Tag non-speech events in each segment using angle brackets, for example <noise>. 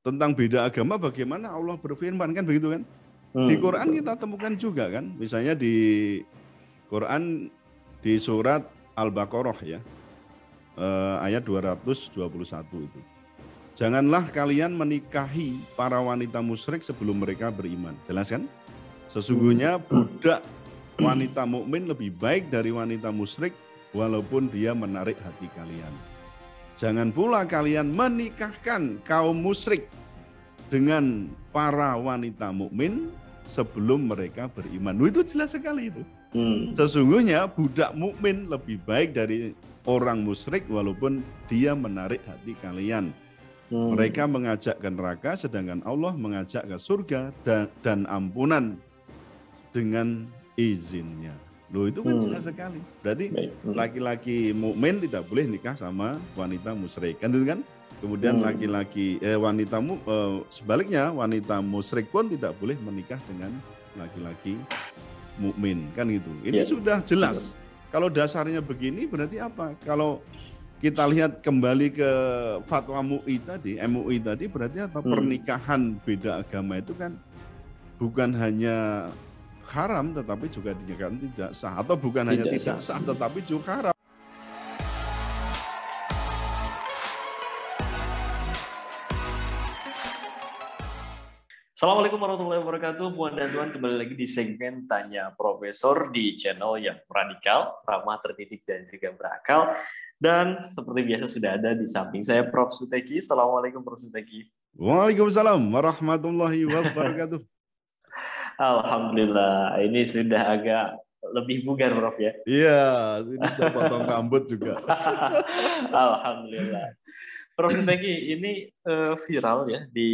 tentang beda agama bagaimana Allah berfirman kan begitu kan? Hmm. Di Quran kita temukan juga kan, misalnya di Quran di surat Al-Baqarah ya. Eh, ayat 221 itu. Janganlah kalian menikahi para wanita musyrik sebelum mereka beriman. Jelas kan? Sesungguhnya hmm. budak wanita mukmin lebih baik dari wanita musyrik walaupun dia menarik hati kalian. Jangan pula kalian menikahkan kaum musyrik dengan para wanita mukmin sebelum mereka beriman. itu jelas sekali itu. Hmm. Sesungguhnya budak mukmin lebih baik dari orang musyrik walaupun dia menarik hati kalian. Hmm. Mereka mengajak ke neraka sedangkan Allah mengajak ke surga dan, dan ampunan dengan izinnya. Loh itu kan hmm. jelas sekali. Berarti hmm. laki-laki hmm. mukmin tidak boleh nikah sama wanita musyrik. Kan itu kan? Kemudian hmm. laki-laki hmm. eh, wanita mu, eh, sebaliknya wanita musyrik pun tidak boleh menikah dengan laki-laki mukmin kan itu Ini yeah. sudah jelas. Kalau dasarnya begini berarti apa? Kalau kita lihat kembali ke fatwa MUI tadi, MUI tadi berarti apa? Hmm. Pernikahan beda agama itu kan bukan hanya haram tetapi juga dinyatakan tidak sah atau bukan tidak hanya tidak sah, sah tetapi juga haram. Assalamualaikum warahmatullahi wabarakatuh, Puan dan Tuan kembali lagi di segmen Tanya Profesor di channel yang radikal, ramah terdidik dan juga berakal. Dan seperti biasa sudah ada di samping saya Prof. Suteki. Assalamualaikum Prof. Suteki. Waalaikumsalam warahmatullahi wabarakatuh. <laughs> Alhamdulillah, ini sudah agak lebih bugar, Prof ya. Iya, ini sudah potong rambut juga. <laughs> Alhamdulillah. Prof Teki, ini eh, viral ya di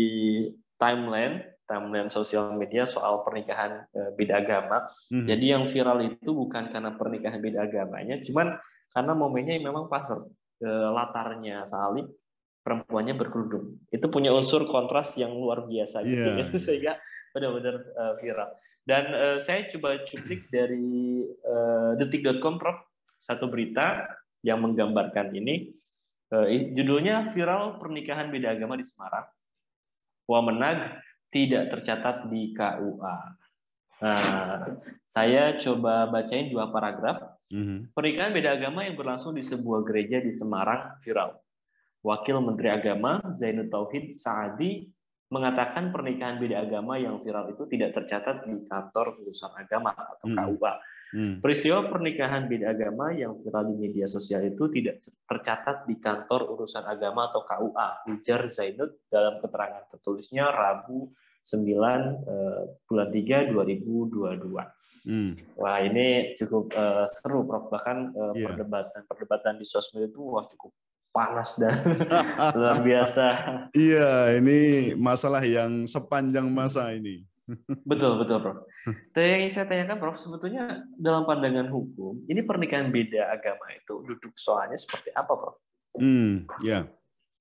timeline, timeline sosial media soal pernikahan eh, beda agama. Hmm. Jadi yang viral itu bukan karena pernikahan beda agamanya, cuman karena momennya memang pas eh, latarnya salib perempuannya berkerudung. Itu punya unsur kontras yang luar biasa gitu yeah. <laughs> sehingga benar-benar uh, viral. Dan uh, saya coba cuplik dari uh, eh, detik.com Prof satu berita yang menggambarkan ini uh, judulnya viral pernikahan beda agama di Semarang. Wamenag tidak tercatat di KUA. Nah, saya coba bacain dua paragraf. Mm -hmm. Pernikahan beda agama yang berlangsung di sebuah gereja di Semarang viral Wakil Menteri Agama Zainud Tauhid Saadi mengatakan pernikahan beda agama yang viral itu tidak tercatat di kantor urusan agama atau hmm. KUA. Hmm. Peristiwa pernikahan beda agama yang viral di media sosial itu tidak tercatat di kantor urusan agama atau KUA, ujar Zainud dalam keterangan tertulisnya Rabu 9 eh, bulan 3 2022. Hmm. Wah, ini cukup uh, seru Prof bahkan uh, eh, yeah. perdebatan perdebatan di sosmed itu wah cukup panas dan <laughs> luar biasa. Iya, ini masalah yang sepanjang masa ini. <laughs> betul, betul, Prof. Tapi yang saya tanyakan, Prof, sebetulnya dalam pandangan hukum, ini pernikahan beda agama itu duduk soalnya seperti apa, Prof? Hmm, ya.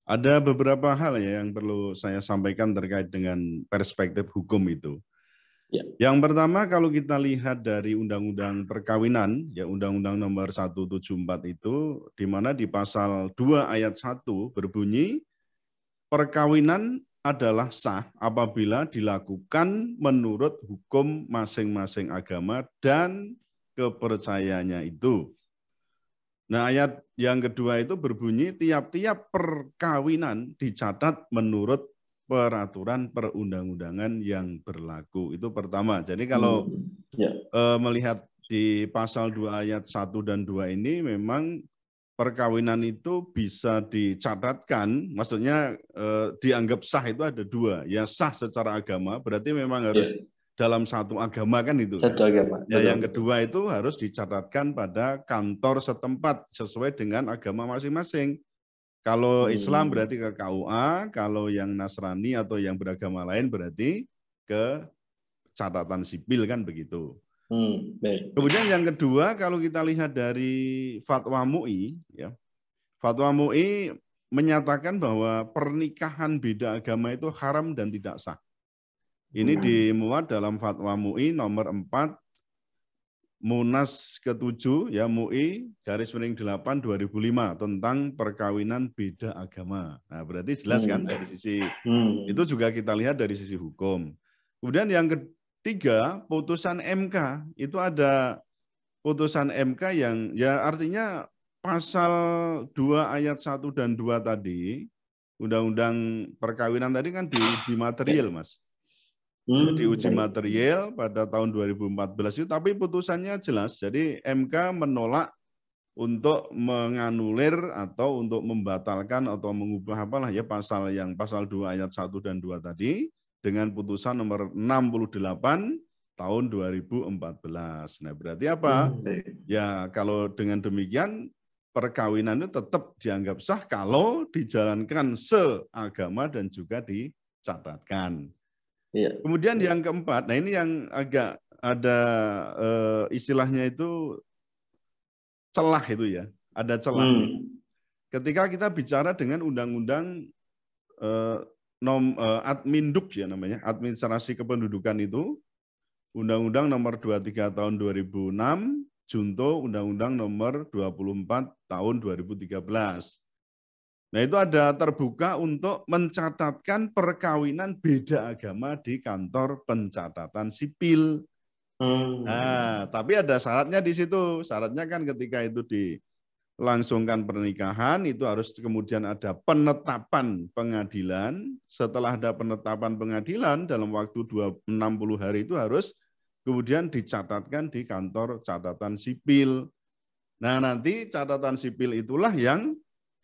Ada beberapa hal ya yang perlu saya sampaikan terkait dengan perspektif hukum itu. Ya. Yang pertama kalau kita lihat dari Undang-Undang Perkawinan, ya Undang-Undang Nomor 174 itu di mana di pasal 2 ayat 1 berbunyi perkawinan adalah sah apabila dilakukan menurut hukum masing-masing agama dan kepercayaannya itu. Nah, ayat yang kedua itu berbunyi tiap-tiap perkawinan dicatat menurut peraturan perundang-undangan yang berlaku. Itu pertama. Jadi kalau hmm, ya. Eh, melihat di pasal 2 ayat 1 dan 2 ini memang perkawinan itu bisa dicatatkan, maksudnya eh, dianggap sah itu ada dua, ya sah secara agama, berarti memang ya. harus ya. dalam satu agama kan itu. Satu agama. Ya, Betul. yang kedua itu harus dicatatkan pada kantor setempat sesuai dengan agama masing-masing. Kalau hmm. Islam berarti ke KUA, kalau yang Nasrani atau yang beragama lain berarti ke catatan sipil kan begitu. Hmm, baik. Kemudian yang kedua kalau kita lihat dari fatwa MUI, ya, fatwa MUI menyatakan bahwa pernikahan beda agama itu haram dan tidak sah. Ini hmm. dimuat dalam fatwa MUI nomor 4 Munas ke-7 ya MUI garis miring 8 2005 tentang perkawinan beda agama. Nah, berarti jelas kan hmm. kan dari sisi hmm. itu juga kita lihat dari sisi hukum. Kemudian yang ketiga, putusan MK itu ada putusan MK yang ya artinya pasal 2 ayat 1 dan 2 tadi Undang-undang perkawinan tadi kan di, di material, Mas hmm. diuji material pada tahun 2014 itu, tapi putusannya jelas. Jadi MK menolak untuk menganulir atau untuk membatalkan atau mengubah apalah ya pasal yang pasal 2 ayat 1 dan 2 tadi dengan putusan nomor 68 tahun 2014. Nah, berarti apa? Hmm. Ya, kalau dengan demikian perkawinan itu tetap dianggap sah kalau dijalankan seagama dan juga dicatatkan. Iya. Kemudian iya. yang keempat, nah ini yang agak ada uh, istilahnya itu celah itu ya, ada celah. Hmm. Ketika kita bicara dengan undang-undang uh, nom uh, eh, adminduk ya namanya, administrasi kependudukan itu Undang-Undang Nomor 23 Tahun 2006, Junto Undang-Undang Nomor 24 Tahun 2013. Nah itu ada terbuka untuk mencatatkan perkawinan beda agama di kantor pencatatan sipil. Hmm. Nah, tapi ada syaratnya di situ. Syaratnya kan ketika itu dilangsungkan pernikahan, itu harus kemudian ada penetapan pengadilan. Setelah ada penetapan pengadilan, dalam waktu 60 hari itu harus kemudian dicatatkan di kantor catatan sipil. Nah nanti catatan sipil itulah yang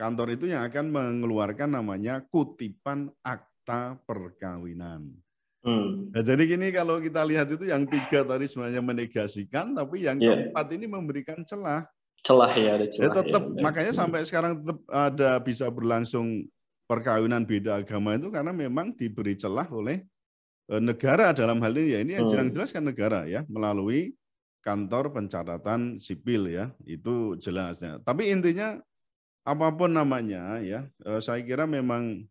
kantor itu yang akan mengeluarkan namanya kutipan akta perkawinan. Hmm. Nah, jadi gini kalau kita lihat itu yang tiga tadi sebenarnya menegasikan, tapi yang yeah. keempat ini memberikan celah. Celah ya, ada celah. Ya, tetap ya. makanya hmm. sampai sekarang tetap ada bisa berlangsung perkawinan beda agama itu karena memang diberi celah oleh e, negara dalam hal ini ya ini yang hmm. jelas jelaskan negara ya melalui kantor pencatatan sipil ya itu jelasnya. Tapi intinya apapun namanya ya eh, saya kira memang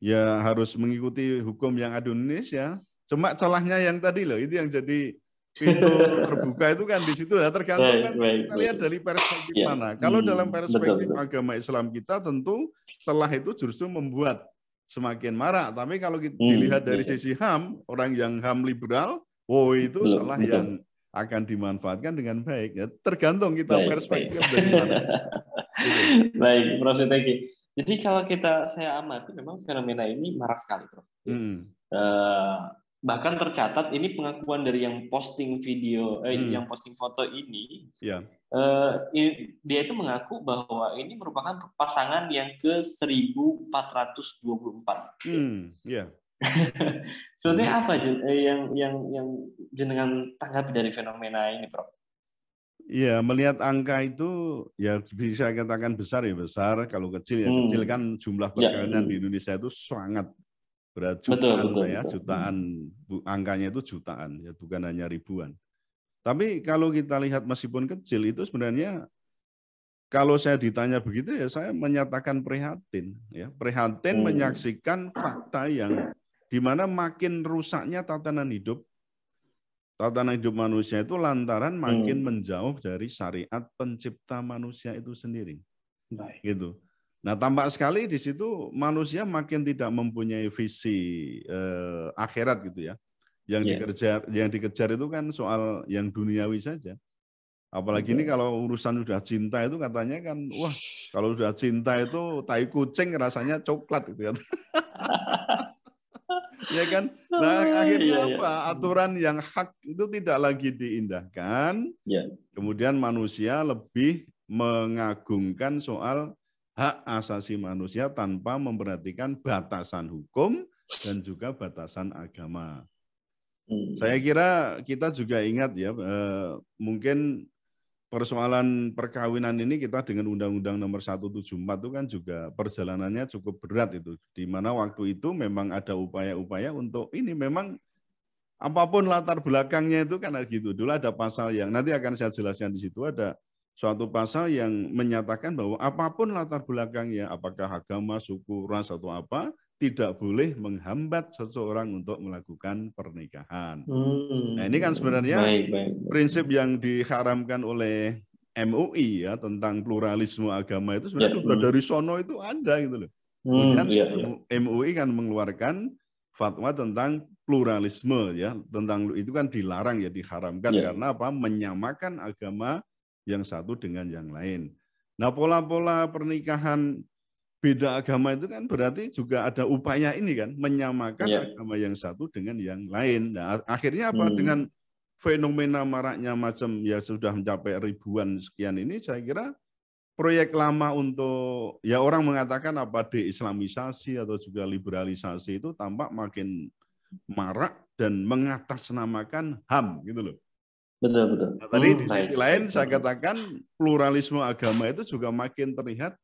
ya harus mengikuti hukum yang ada ya. Indonesia. Cuma celahnya yang tadi loh itu yang jadi pintu <laughs> terbuka itu kan di situ ya tergantung kan kita lihat dari perspektif yeah. mana. Kalau hmm, dalam perspektif betul, agama Islam kita tentu celah itu justru membuat semakin marah. Tapi kalau kita hmm, dilihat dari yeah. Ya. sisi HAM, orang yang HAM liberal, wow itu betul, celah betul. yang akan dimanfaatkan dengan baik. Ya, tergantung kita perspektif dari mana. <laughs> Iya. Baik, Prof. Teki. Jadi kalau kita saya amati memang fenomena ini marak sekali, Prof. Hmm. Uh, bahkan tercatat ini pengakuan dari yang posting video, eh, hmm. yang posting foto ini, yeah. eh, dia itu mengaku bahwa ini merupakan pasangan yang ke 1424. Hmm. Yeah. <laughs> Sebenarnya apa eh, yang yang yang jenengan tanggapi dari fenomena ini, Prof? Iya, melihat angka itu ya bisa katakan besar ya besar, kalau kecil ya hmm. kecil kan jumlah ya. perkawinan ya. di Indonesia itu sangat berat jutaan betul, betul, ya, betul. jutaan angkanya itu jutaan ya, bukan hanya ribuan. Tapi kalau kita lihat meskipun kecil itu sebenarnya kalau saya ditanya begitu ya saya menyatakan prihatin ya, prihatin hmm. menyaksikan fakta yang di mana makin rusaknya tatanan hidup Tatanan hidup manusia itu lantaran hmm. makin hmm. menjauh dari syariat pencipta manusia itu sendiri. Baik. Gitu. Nah, tampak sekali di situ manusia makin tidak mempunyai visi eh, akhirat gitu ya. Yang yeah. dikejar yang dikejar itu kan soal yang duniawi saja. Apalagi ini kalau urusan sudah cinta itu katanya kan wah, kalau sudah cinta itu tai kucing rasanya coklat gitu ya. <laughs> ya kan? Oh, nah, iya, akhirnya ya, apa? Iya. Aturan yang hak itu tidak lagi diindahkan. Ya. Kemudian manusia lebih mengagungkan soal hak asasi manusia tanpa memperhatikan batasan hukum dan juga batasan agama. Hmm. Saya kira kita juga ingat ya, eh, mungkin persoalan perkawinan ini kita dengan Undang-Undang Nomor 174 itu kan juga perjalanannya cukup berat itu. Di mana waktu itu memang ada upaya-upaya untuk ini memang apapun latar belakangnya itu kan gitu. Dulu ada pasal yang nanti akan saya jelaskan di situ ada suatu pasal yang menyatakan bahwa apapun latar belakangnya, apakah agama, suku, ras atau apa, tidak boleh menghambat seseorang untuk melakukan pernikahan. Hmm. Nah, ini kan hmm, sebenarnya baik, baik, baik. prinsip yang diharamkan oleh MUI ya tentang pluralisme agama itu sebenarnya ya, sudah hmm. dari sono itu ada gitu loh. Kemudian hmm, ya, ya. MUI kan mengeluarkan fatwa tentang pluralisme ya, tentang itu kan dilarang ya diharamkan ya. karena apa? menyamakan agama yang satu dengan yang lain. Nah, pola-pola pernikahan beda agama itu kan berarti juga ada upaya ini kan menyamakan yeah. agama yang satu dengan yang lain. Nah, akhirnya apa hmm. dengan fenomena maraknya macam ya sudah mencapai ribuan sekian ini saya kira proyek lama untuk ya orang mengatakan apa deislamisasi atau juga liberalisasi itu tampak makin marak dan mengatasnamakan HAM gitu loh. Betul betul. Nah, tadi hmm, di sisi lain saya hmm. katakan pluralisme agama itu juga makin terlihat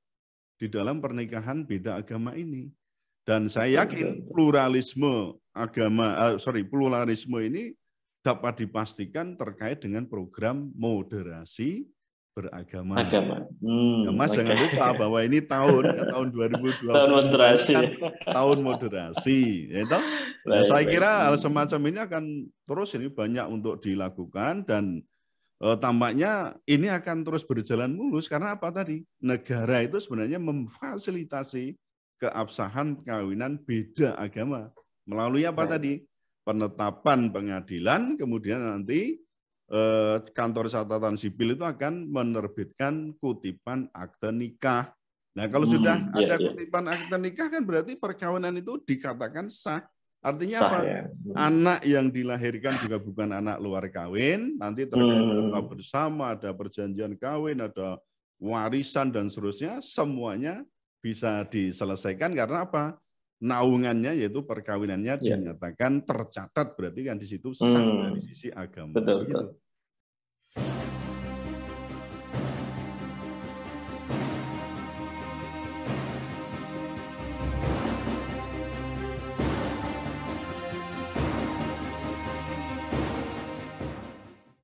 di dalam pernikahan beda agama ini. Dan saya yakin pluralisme agama, uh, sorry, pluralisme ini dapat dipastikan terkait dengan program moderasi beragama. Agama. Hmm, ya, Mas okay. jangan lupa bahwa ini tahun ya, tahun 2020 <laughs> tahun kan moderasi. Kan, tahun moderasi, ya itu. Nah, ya, saya kira hal hmm. semacam ini akan terus ini banyak untuk dilakukan dan Eh, tampaknya ini akan terus berjalan mulus karena apa tadi? Negara itu sebenarnya memfasilitasi keabsahan perkawinan beda agama melalui apa tadi? Penetapan pengadilan, kemudian nanti eh, kantor catatan sipil itu akan menerbitkan kutipan akte nikah. Nah, kalau hmm, sudah iya, ada iya. kutipan akte nikah kan berarti perkawinan itu dikatakan sah Artinya Sah, apa? Ya. Anak yang dilahirkan juga bukan anak luar kawin, nanti terkait hmm. bersama, ada perjanjian kawin, ada warisan dan seterusnya, semuanya bisa diselesaikan karena apa? naungannya yaitu perkawinannya ya. dinyatakan tercatat berarti kan di situ sah hmm. dari sisi agama. Betul, betul. Gitu.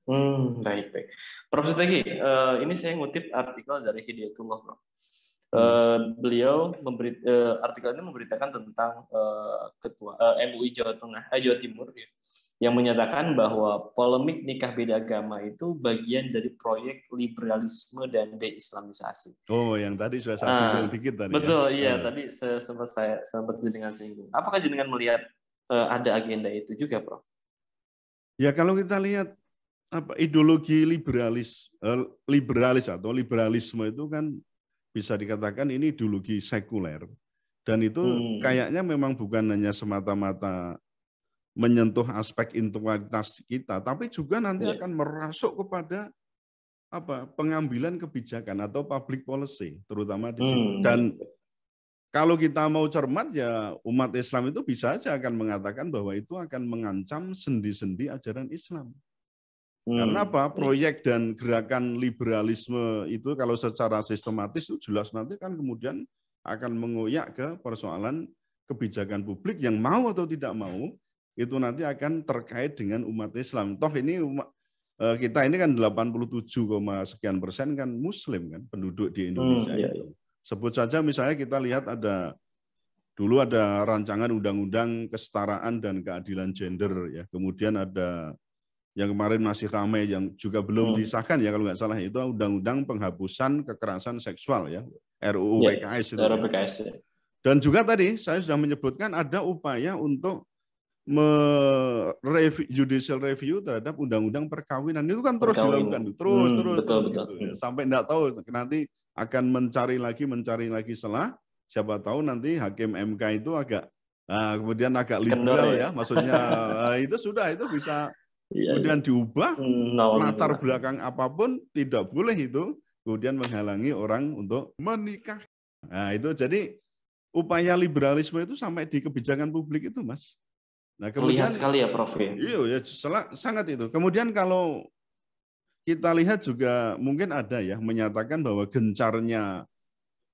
Hmm, baik baik. Prof Setegi, uh, eh, ini saya ngutip artikel dari Hidayatullah, Uh, beliau memberi uh, artikel ini memberitakan tentang uh, ketua uh, MUI Jawa Tengah, eh, Jawa Timur, ya, yang menyatakan bahwa polemik nikah beda agama itu bagian dari proyek liberalisme dan deislamisasi. Oh, yang tadi sudah saya ah, singgung uh, dikit tadi. Ya. Betul, ya? iya uh. tadi sempat saya sempat jenengan singgung. Apakah jenengan melihat uh, ada agenda itu juga, Prof? Ya kalau kita lihat apa ideologi liberalis eh, liberalis atau liberalisme itu kan bisa dikatakan ini ideologi sekuler dan itu hmm. kayaknya memang bukan hanya semata-mata menyentuh aspek intelektualitas kita tapi juga nanti ya. akan merasuk kepada apa pengambilan kebijakan atau public policy terutama di Hmm. Dan kalau kita mau cermat ya umat Islam itu bisa saja akan mengatakan bahwa itu akan mengancam sendi-sendi ajaran Islam. Hmm. Karena apa? Proyek dan gerakan liberalisme itu kalau secara sistematis itu jelas nanti kan kemudian akan mengoyak ke persoalan kebijakan publik yang mau atau tidak mau itu nanti akan terkait dengan umat Islam. Toh ini umat, eh, kita ini kan 87, sekian persen kan muslim kan penduduk di hmm, Indonesia hmm, iya, gitu. iya. itu. Sebut saja misalnya kita lihat ada dulu ada rancangan undang-undang kesetaraan dan keadilan gender ya. Kemudian ada yang kemarin masih ramai yang juga belum hmm. disahkan ya kalau nggak salah itu undang-undang penghapusan kekerasan seksual ya RUU iya, PKS itu. Ya. Iya. Dan juga tadi saya sudah menyebutkan ada upaya untuk mereview, judicial review terhadap undang-undang perkawinan itu kan terus perkawinan. dilakukan terus hmm, terus betul, terus gitu betul. Gitu. sampai tidak tahu nanti akan mencari lagi mencari lagi celah siapa tahu nanti hakim MK itu agak nah, kemudian agak liberal Kendor, ya. ya maksudnya <laughs> ah, itu sudah itu bisa Iya, iya, kemudian iya. diubah hmm, no, latar no. belakang apapun tidak boleh itu kemudian menghalangi orang untuk menikah. Nah, itu jadi upaya liberalisme itu sampai di kebijakan publik itu, Mas. Nah, kemudian Lihat sekali ya, Prof. Ya? Iya, ya sangat itu. Kemudian kalau kita lihat juga mungkin ada ya menyatakan bahwa gencarnya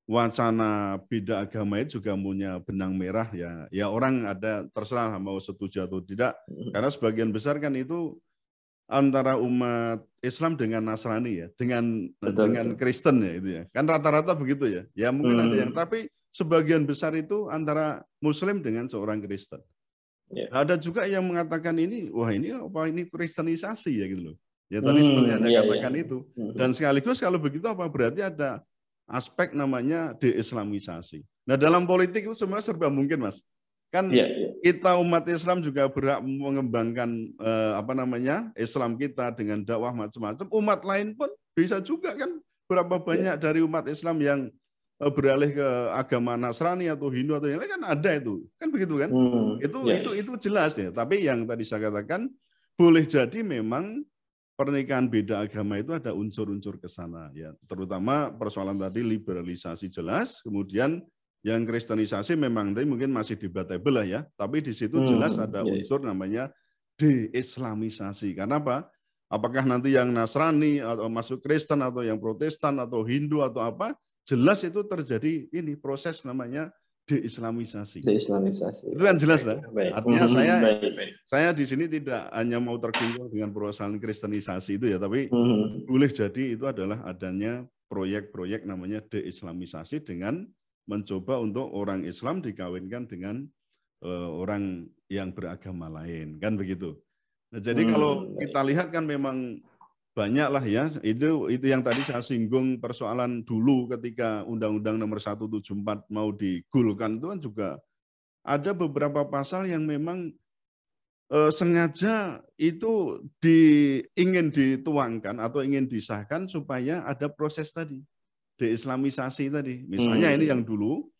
wacana beda agama itu juga punya benang merah ya. Ya orang ada terserah mau setuju atau tidak. Karena sebagian besar kan itu antara umat Islam dengan Nasrani ya, dengan betul, dengan betul. Kristen ya itu ya. Kan rata-rata begitu ya. Ya mungkin hmm. ada yang mm. tapi sebagian besar itu antara muslim dengan seorang Kristen. Ya. Ada juga yang mengatakan ini wah ini apa ini kristenisasi ya gitu loh. Ya tadi hmm, seperti Anda iya, iya. katakan ya. itu. Dan sekaligus kalau begitu apa berarti ada aspek namanya deislamisasi. Nah dalam politik itu semua serba mungkin mas. Kan ya, ya. kita umat Islam juga berhak mengembangkan eh, apa namanya Islam kita dengan dakwah macam-macam. Umat lain pun bisa juga kan berapa iya. banyak ya. dari umat Islam yang eh, beralih ke agama Nasrani atau Hindu atau yang lain kan ada itu kan begitu kan? Hmm, itu ya. itu iya. itu jelas ya. Tapi yang tadi saya katakan boleh jadi memang pernikahan beda agama itu ada unsur-unsur ke sana ya, terutama persoalan tadi liberalisasi jelas, kemudian yang kristenisasi memang tadi mungkin masih debatable lah ya, tapi di situ hmm, jelas iya, ada iya. unsur namanya deislamisasi. Karena apa? Apakah nanti yang Nasrani atau masuk Kristen atau yang Protestan atau Hindu atau apa, jelas itu terjadi ini proses namanya deislamisasi. Deislamisasi. Itu kan jelas lah. Baik. Artinya hmm, saya baik, saya di sini tidak hanya mau terkumpul dengan perusahaan kristenisasi itu ya, tapi hmm. boleh jadi itu adalah adanya proyek-proyek namanya deislamisasi dengan mencoba untuk orang Islam dikawinkan dengan uh, orang yang beragama lain, kan begitu. Nah, jadi hmm. kalau kita lihat kan memang banyaklah ya itu itu yang tadi saya singgung persoalan dulu ketika Undang-Undang Nomor 174 mau digulkan itu kan juga ada beberapa pasal yang memang e, sengaja itu di, ingin dituangkan atau ingin disahkan supaya ada proses tadi deislamisasi tadi misalnya hmm. ini yang dulu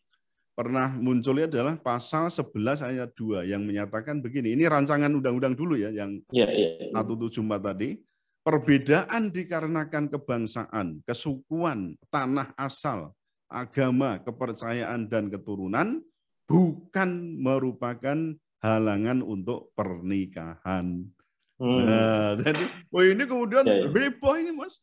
pernah munculnya adalah pasal 11 ayat 2 yang menyatakan begini ini rancangan undang-undang dulu ya yang yeah, yeah. 174 tadi Perbedaan dikarenakan kebangsaan, kesukuan, tanah asal, agama, kepercayaan, dan keturunan bukan merupakan halangan untuk pernikahan. Hmm. Nah, jadi, oh ini kemudian ya, ya. ini mas.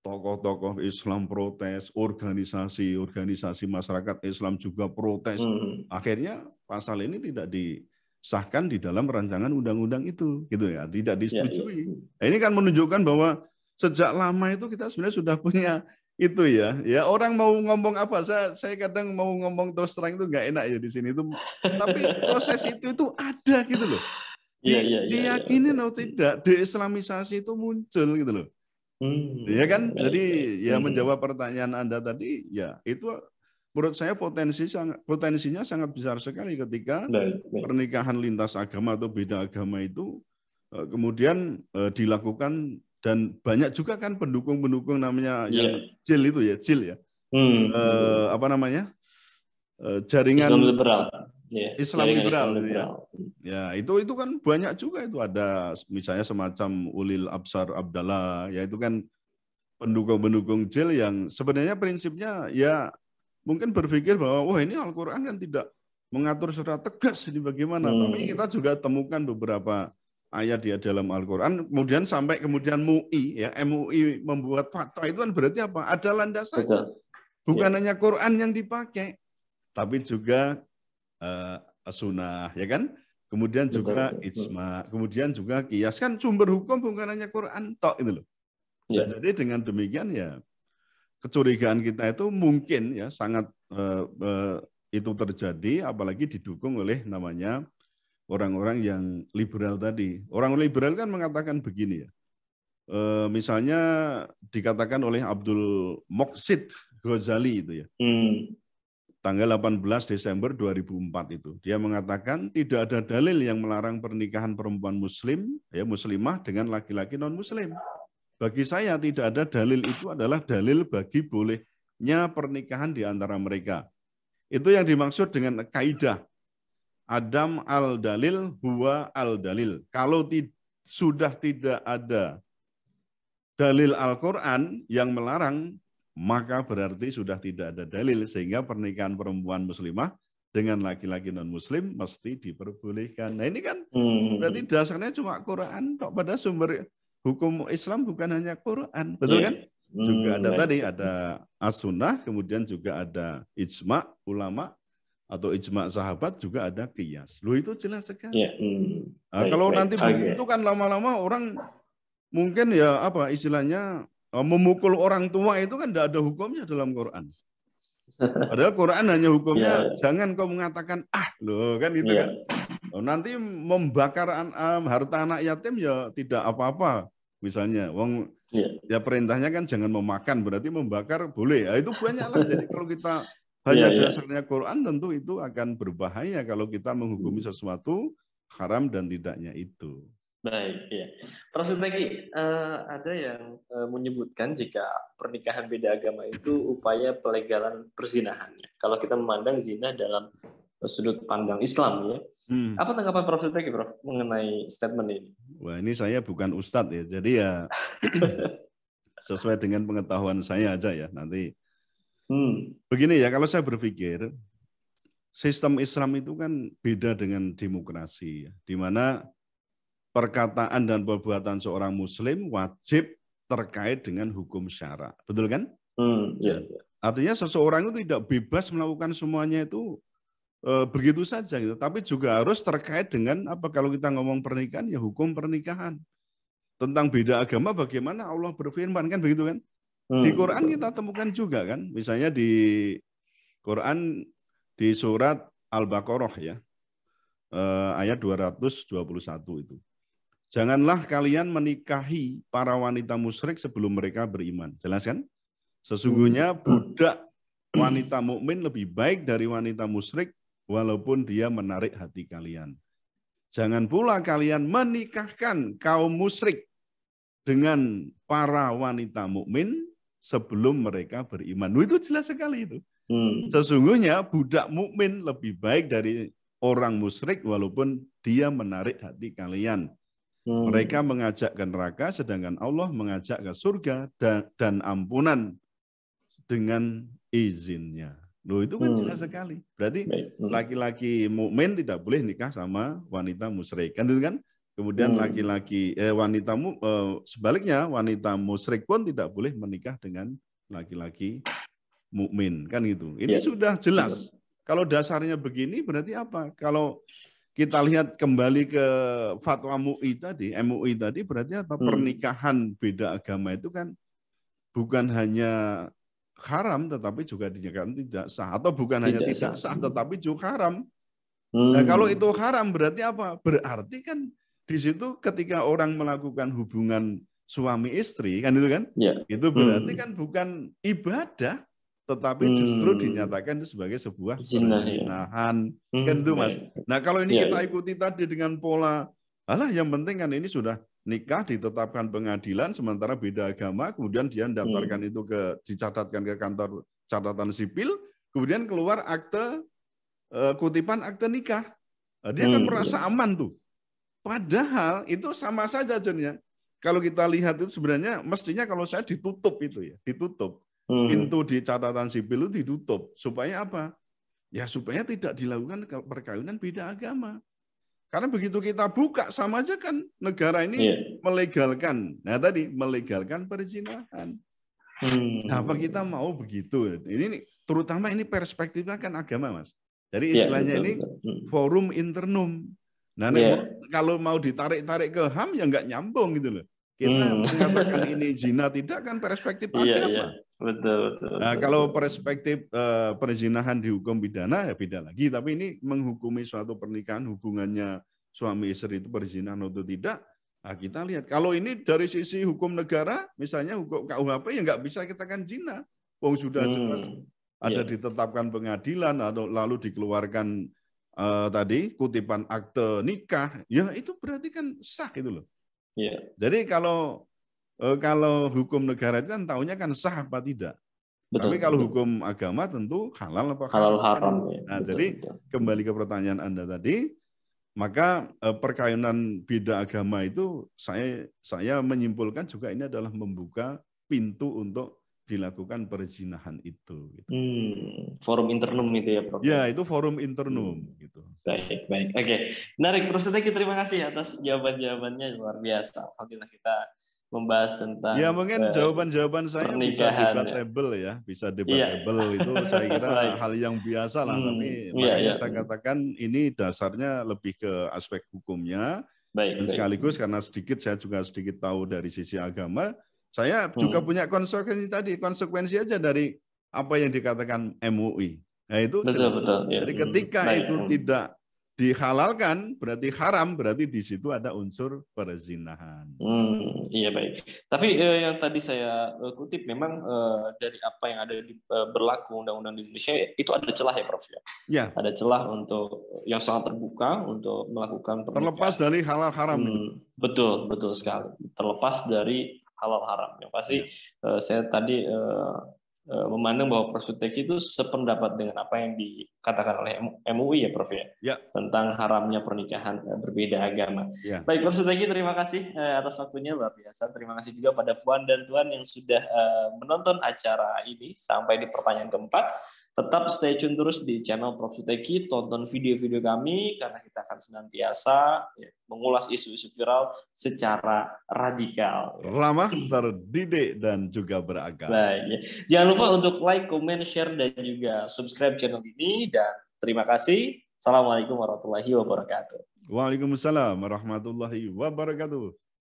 Tokoh-tokoh Islam protes, organisasi-organisasi masyarakat Islam juga protes. Hmm. Akhirnya pasal ini tidak di disahkan di dalam rancangan undang-undang itu gitu ya tidak disetujui ya, ya. Nah, ini kan menunjukkan bahwa sejak lama itu kita sebenarnya sudah punya itu ya ya orang mau ngomong apa saya saya kadang mau ngomong terus terang itu nggak enak ya di sini itu tapi proses itu itu ada gitu loh di, ya, ya, iya, iya, diyakini ya, ya. atau tidak deislamisasi itu muncul gitu loh hmm. Iya kan? ya kan jadi ya menjawab pertanyaan anda tadi ya itu menurut saya potensi sangat, potensinya sangat besar sekali ketika pernikahan lintas agama atau beda agama itu eh, kemudian eh, dilakukan dan banyak juga kan pendukung-pendukung namanya yeah. yang cil itu ya cil ya hmm. e, apa namanya e, jaringan Islam liberal yeah. Islam liberal, Islam gitu ya. liberal. Ya. ya itu itu kan banyak juga itu ada misalnya semacam Ulil Absar Abdallah ya itu kan pendukung-pendukung jil yang sebenarnya prinsipnya ya mungkin berpikir bahwa wah ini Al-Qur'an kan tidak mengatur secara tegas ini bagaimana. Hmm. Tapi kita juga temukan beberapa ayat di dalam Al-Qur'an kemudian sampai kemudian MUI ya, MUI membuat fatwa itu kan berarti apa? Ada landasan. Bukan ya. hanya Quran yang dipakai, tapi juga uh, eh, sunnah ya kan? Kemudian juga ijma, kemudian juga kias kan sumber hukum bukan hanya Quran tok itu loh. Ya. Jadi dengan demikian ya kecurigaan kita itu mungkin ya sangat eh, eh, itu terjadi apalagi didukung oleh namanya orang-orang yang liberal tadi. Orang liberal kan mengatakan begini ya. Eh, misalnya dikatakan oleh Abdul Moksid Ghazali itu ya. Hmm. Tanggal 18 Desember 2004 itu. Dia mengatakan tidak ada dalil yang melarang pernikahan perempuan muslim ya muslimah dengan laki-laki non muslim. Bagi saya tidak ada dalil itu adalah dalil bagi bolehnya pernikahan di antara mereka. Itu yang dimaksud dengan kaidah. Adam al-dalil, huwa al-dalil. Kalau ti sudah tidak ada dalil Al-Quran yang melarang, maka berarti sudah tidak ada dalil. Sehingga pernikahan perempuan muslimah dengan laki-laki non muslim mesti diperbolehkan. Nah ini kan hmm. berarti dasarnya cuma Quran kok pada sumber hukum Islam bukan hanya Quran, betul yeah. kan? Hmm, juga ada tadi ada as kemudian juga ada ijma ulama atau ijma sahabat juga ada kias. Lu itu jelas sekali. Yeah. Hmm. Nah, baik, kalau baik. nanti begitu itu kan lama-lama orang mungkin ya apa istilahnya e, memukul orang tua itu kan tidak ada hukumnya dalam Quran. Padahal Quran hanya hukumnya yeah. jangan kau mengatakan ah lo kan itu yeah. kan. Oh, nanti membakar um, harta anak yatim ya tidak apa-apa misalnya. Wong yeah. ya perintahnya kan jangan memakan berarti membakar boleh. Ya, itu lah. <laughs> Jadi kalau kita iya, hanya yeah, dasarnya yeah. Quran tentu itu akan berbahaya kalau kita menghukumi hmm. sesuatu haram dan tidaknya itu. Baik, ya. Prof. uh, ada yang uh, menyebutkan jika pernikahan beda agama itu upaya pelegalan perzinahannya. Kalau kita memandang zina dalam sudut pandang Islam, ya, Hmm. Apa tanggapan Prof Suteki, Prof, mengenai statement ini? Wah, ini saya bukan ustadz ya, jadi ya <laughs> sesuai dengan pengetahuan saya aja ya nanti. Hmm. Begini ya, kalau saya berpikir sistem Islam itu kan beda dengan demokrasi, ya, di mana perkataan dan perbuatan seorang Muslim wajib terkait dengan hukum syara, betul kan? Hmm, iya, ya. Iya. Artinya seseorang itu tidak bebas melakukan semuanya itu Eh, begitu saja gitu. Tapi juga harus terkait dengan apa kalau kita ngomong pernikahan ya hukum pernikahan. Tentang beda agama bagaimana Allah berfirman kan begitu kan? Hmm, di Quran kita temukan juga kan. Misalnya di Quran di surat Al-Baqarah ya. Eh, dua ayat 221 itu. Janganlah kalian menikahi para wanita musyrik sebelum mereka beriman. Jelas kan? Sesungguhnya hmm. budak wanita mukmin lebih baik dari wanita musyrik walaupun dia menarik hati kalian. Jangan pula kalian menikahkan kaum musyrik dengan para wanita mukmin sebelum mereka beriman. Itu jelas sekali itu. Hmm. Sesungguhnya budak mukmin lebih baik dari orang musyrik walaupun dia menarik hati kalian. Hmm. Mereka mengajak ke neraka sedangkan Allah mengajak ke surga dan, dan ampunan dengan izinnya. Loh itu kan jelas hmm. sekali. Berarti hmm. laki-laki mukmin tidak boleh nikah sama wanita musyrik. Kan itu kan? Kemudian hmm. laki-laki eh, wanita mu, eh, sebaliknya wanita musyrik pun tidak boleh menikah dengan laki-laki mukmin kan itu Ini ya. sudah jelas. Kalau dasarnya begini berarti apa? Kalau kita lihat kembali ke fatwa MUI tadi, MUI tadi berarti apa? Hmm. Pernikahan beda agama itu kan bukan hanya haram tetapi juga dinyatakan tidak sah atau bukan tidak hanya tidak sah. tetapi juga haram. Nah, hmm. Nah, kalau itu haram berarti apa? Berarti kan di situ ketika orang melakukan hubungan suami istri kan itu kan? Ya. Itu berarti hmm. kan bukan ibadah tetapi hmm. justru dinyatakan itu sebagai sebuah ya. perzinahan. Kan hmm, ya. Kan itu Mas. Ya. Nah, kalau ini ya, kita ya. ikuti tadi dengan pola alah yang penting kan ini sudah nikah ditetapkan pengadilan sementara beda agama kemudian dia mendaftarkan hmm. itu ke dicatatkan ke kantor catatan sipil kemudian keluar akte e, kutipan akte nikah nah, dia akan hmm. merasa aman tuh padahal itu sama saja jadinya kalau kita lihat itu sebenarnya mestinya kalau saya ditutup itu ya ditutup hmm. pintu di catatan sipil itu ditutup supaya apa ya supaya tidak dilakukan perkawinan beda agama karena begitu kita buka sama aja kan negara ini yeah. melegalkan. Nah tadi melegalkan perzinahan. Hmm. Nah, apa kita mau begitu? Ini terutama ini perspektifnya kan agama, Mas. Jadi iya, istilahnya yeah, ini betul. Hmm. forum internum. Nah, yeah. kalau mau ditarik-tarik ke HAM ya nggak nyambung gitu loh. Kita hmm. mengatakan ini <laughs> zina tidak kan perspektif yeah, agama. Yeah. Betul, betul, betul. Nah, kalau perspektif uh, perzinahan dihukum pidana ya beda lagi, tapi ini menghukumi suatu pernikahan hubungannya suami istri itu perzinahan atau tidak, nah kita lihat. Kalau ini dari sisi hukum negara, misalnya hukum KUHP ya nggak bisa kita kan zina. oh, sudah hmm. jelas ada yeah. ditetapkan pengadilan atau lalu dikeluarkan uh, tadi kutipan akte nikah, ya itu berarti kan sah itu loh. Yeah. Jadi kalau Eh, kalau hukum negara itu kan taunya kan sah apa tidak. Betul, Tapi kalau betul. hukum agama tentu halal apa halal, halal kan? haram. Ya. Nah, betul, jadi betul. kembali ke pertanyaan Anda tadi, maka eh, perkayunan perkawinan beda agama itu saya saya menyimpulkan juga ini adalah membuka pintu untuk dilakukan perzinahan itu. Gitu. Hmm, forum internum itu ya, Prof. Ya, itu forum internum hmm. gitu. Baik, baik. Oke. Menarik, Prof. terima kasih atas jawaban-jawabannya luar biasa. Alhamdulillah kita membahas tentang ya mungkin eh, jawaban-jawaban saya bisa ya. debatable ya, ya. bisa iya. debatable yeah. itu <laughs> saya kira hal yang biasa lah hmm, tapi yeah, makanya iya. saya katakan ini dasarnya lebih ke aspek hukumnya baik, dan baik. karena sedikit saya juga sedikit tahu dari sisi agama saya hmm. juga punya konsekuensi tadi konsekuensi aja dari apa yang dikatakan MUI nah itu betul, betul, ya. jadi hmm. ketika baik. itu hmm. tidak dihalalkan berarti haram berarti di situ ada unsur perzinahan. Hmm, iya baik. Tapi eh, yang tadi saya eh, kutip memang eh, dari apa yang ada di, eh, berlaku undang-undang di Indonesia itu ada celah ya Prof ya. ya. Ada celah untuk yang sangat terbuka untuk melakukan pernikahan. terlepas dari halal haram. Hmm, betul betul sekali. Terlepas dari halal haram yang pasti ya. eh, saya tadi eh, Eh, memandang bahwa prosutek itu sependapat dengan apa yang dikatakan oleh MUI ya Prof ya, ya. tentang haramnya pernikahan eh, berbeda agama. Ya. Baik prosutek terima kasih eh, atas waktunya luar biasa. Terima kasih juga pada Puan dan Tuan yang sudah menonton acara ini sampai di pertanyaan keempat. Tetap stay tune terus di channel Prof. tonton video-video kami karena kita akan senantiasa ya, mengulas isu-isu viral secara radikal. Ramah, terdidik, dan juga beragam. Baik. Ya. Jangan lupa untuk like, comment, share, dan juga subscribe channel ini. Dan terima kasih. Assalamualaikum warahmatullahi wabarakatuh. Waalaikumsalam warahmatullahi wabarakatuh.